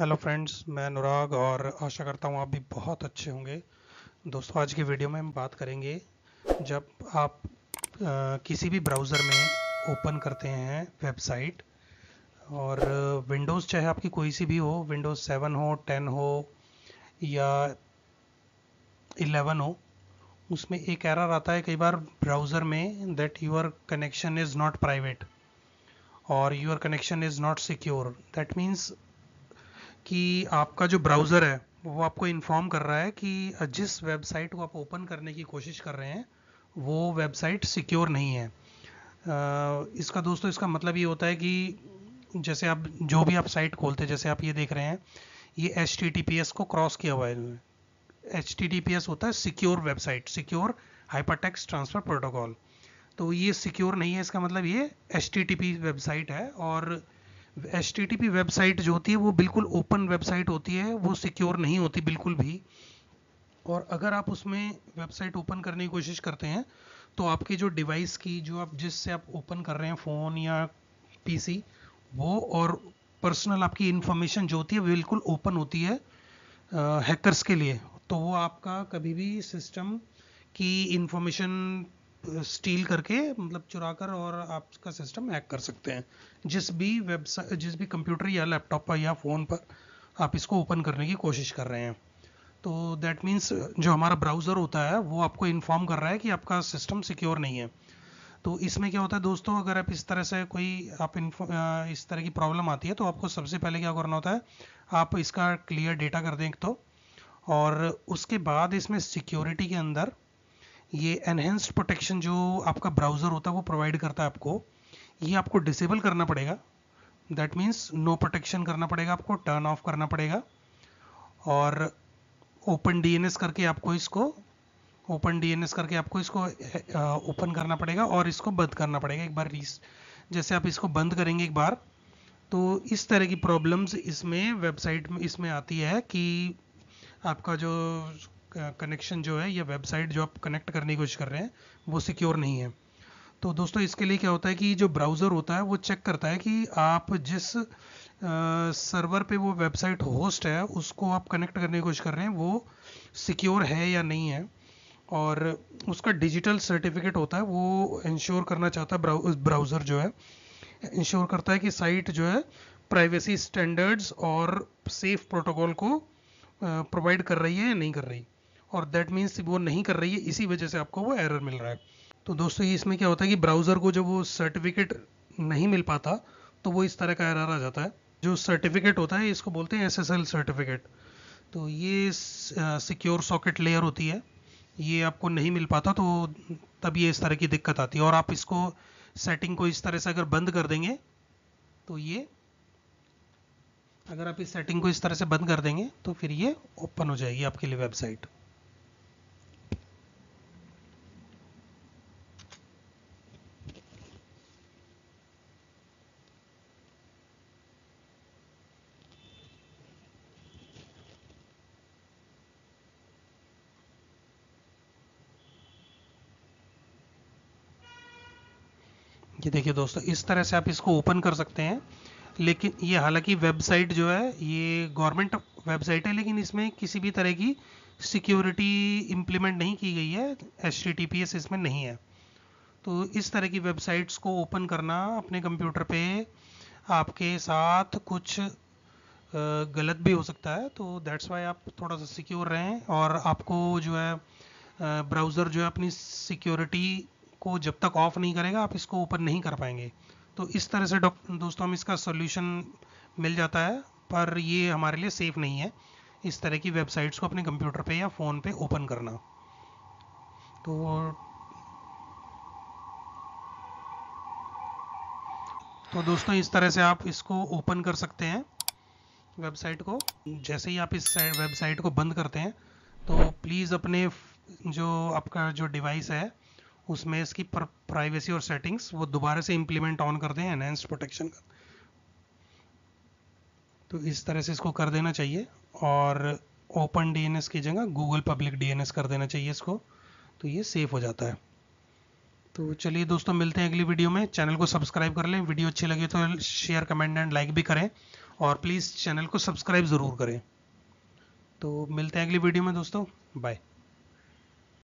hello friends मैं अनुराग और आशा करता हूँ आप भी बहुत अच्छे होंगे दोस्तों आज की वीडियो में हम बात करेंगे जब आप आ, किसी भी ब्राउज़र में ओपन करते हैं वेबसाइट और विंडोज़ चाहे आपकी कोई सी भी हो विंडोज़ सेवन हो टेन हो या इलेवन हो उसमें एक एरर आता है कई बार ब्राउज़र में that your connection is not private और your connection is not secure that means कि आपका जो ब्राउज़र है वो आपको इन्फॉर्म कर रहा है कि जिस वेबसाइट को आप ओपन करने की कोशिश कर रहे हैं वो वेबसाइट सिक्योर नहीं है इसका दोस्तों इसका मतलब ये होता है कि जैसे आप जो भी आप साइट खोलते हैं जैसे आप ये देख रहे हैं ये एच को क्रॉस किया हुआ है एच होता है secure website secure hypertext transfer protocol तो ये सिक्योर नहीं है इसका मतलब ये एच वेबसाइट है और एच वेबसाइट जो होती है वो बिल्कुल ओपन वेबसाइट होती है वो सिक्योर नहीं होती बिल्कुल भी और अगर आप उसमें वेबसाइट ओपन करने की कोशिश करते हैं तो आपकी जो डिवाइस की जो आप जिससे आप ओपन कर रहे हैं फ़ोन या पीसी वो और पर्सनल आपकी इन्फॉर्मेशन जो होती है बिल्कुल ओपन होती है हैकर्स के लिए तो वो आपका कभी भी सिस्टम की इन्फॉर्मेशन स्टील करके मतलब चुरा कर और आपका सिस्टम हैक कर सकते हैं जिस भी वेबसाइट जिस भी कंप्यूटर या लैपटॉप पर या फ़ोन पर आप इसको ओपन करने की कोशिश कर रहे हैं तो दैट मीन्स जो हमारा ब्राउज़र होता है वो आपको इन्फॉर्म कर रहा है कि आपका सिस्टम सिक्योर नहीं है तो इसमें क्या होता है दोस्तों अगर आप इस तरह से कोई आप इस तरह की प्रॉब्लम आती है तो आपको सबसे पहले क्या करना होता है आप इसका क्लियर डेटा कर दें तो और उसके बाद इसमें सिक्योरिटी के अंदर ये एनहेंस्ड प्रोटेक्शन जो आपका ब्राउज़र होता है वो प्रोवाइड करता है आपको ये आपको डिसेबल करना पड़ेगा दैट मीन्स नो प्रोटेक्शन करना पड़ेगा आपको टर्न ऑफ करना पड़ेगा और ओपन डी करके आपको इसको ओपन डी करके आपको इसको ओपन करना पड़ेगा और इसको बंद करना पड़ेगा एक बार रीस जैसे आप इसको बंद करेंगे एक बार तो इस तरह की प्रॉब्लम्स इसमें वेबसाइट में इसमें आती है कि आपका जो कनेक्शन जो है या वेबसाइट जो आप कनेक्ट करने की कोशिश कर रहे हैं वो सिक्योर नहीं है तो दोस्तों इसके लिए क्या होता है कि जो ब्राउज़र होता है वो चेक करता है कि आप जिस सर्वर पे वो वेबसाइट होस्ट है उसको आप कनेक्ट करने की कोशिश कर रहे हैं वो सिक्योर है या नहीं है और उसका डिजिटल सर्टिफिकेट होता है वो इंश्योर करना चाहता है ब्राउज़र जो है इंश्योर करता है कि साइट जो है प्राइवेसी स्टैंडर्ड्स और सेफ प्रोटोकॉल को प्रोवाइड कर रही है या नहीं कर रही और दैट मीन्स वो नहीं कर रही है इसी वजह से आपको वो एरर मिल रहा है तो दोस्तों ये इसमें क्या होता है कि ब्राउज़र को जब वो सर्टिफिकेट नहीं मिल पाता तो वो इस तरह का एरर आ जाता है जो सर्टिफिकेट होता है इसको बोलते हैं एस सर्टिफिकेट तो ये सिक्योर सॉकेट लेयर होती है ये आपको नहीं मिल पाता तो तब ये इस तरह की दिक्कत आती है और आप इसको सेटिंग को इस तरह से अगर बंद कर देंगे तो ये अगर आप इस सेटिंग को इस तरह से बंद कर देंगे तो फिर ये ओपन हो जाएगी आपके लिए वेबसाइट ये देखिए दोस्तों इस तरह से आप इसको ओपन कर सकते हैं लेकिन ये हालांकि वेबसाइट जो है ये गवर्नमेंट वेबसाइट है लेकिन इसमें किसी भी तरह की सिक्योरिटी इम्प्लीमेंट नहीं की गई है एच इसमें नहीं है तो इस तरह की वेबसाइट्स को ओपन करना अपने कंप्यूटर पे आपके साथ कुछ गलत भी हो सकता है तो दैट्स वाई आप थोड़ा सा सिक्योर रहें और आपको जो है ब्राउज़र जो है अपनी सिक्योरिटी को जब तक ऑफ नहीं करेगा आप इसको ओपन नहीं कर पाएंगे तो इस तरह से दोस्तों हम इसका सोल्यूशन मिल जाता है पर ये हमारे लिए सेफ़ नहीं है इस तरह की वेबसाइट्स को अपने कंप्यूटर पे या फ़ोन पे ओपन करना तो तो दोस्तों इस तरह से आप इसको ओपन कर सकते हैं वेबसाइट को जैसे ही आप इस वेबसाइट को बंद करते हैं तो प्लीज़ अपने जो आपका जो डिवाइस है उसमें इसकी प्राइवेसी और सेटिंग्स वो दोबारा से इम्प्लीमेंट ऑन कर दें एनहेंस प्रोटेक्शन का तो इस तरह से इसको कर देना चाहिए और ओपन डीएनएस की जगह गूगल पब्लिक डीएनएस कर देना चाहिए इसको तो ये सेफ हो जाता है तो चलिए दोस्तों मिलते हैं अगली वीडियो में चैनल को सब्सक्राइब कर लें वीडियो अच्छी लगी तो शेयर कमेंट एंड लाइक भी करें और प्लीज़ चैनल को सब्सक्राइब ज़रूर करें तो मिलते हैं अगली वीडियो में दोस्तों बाय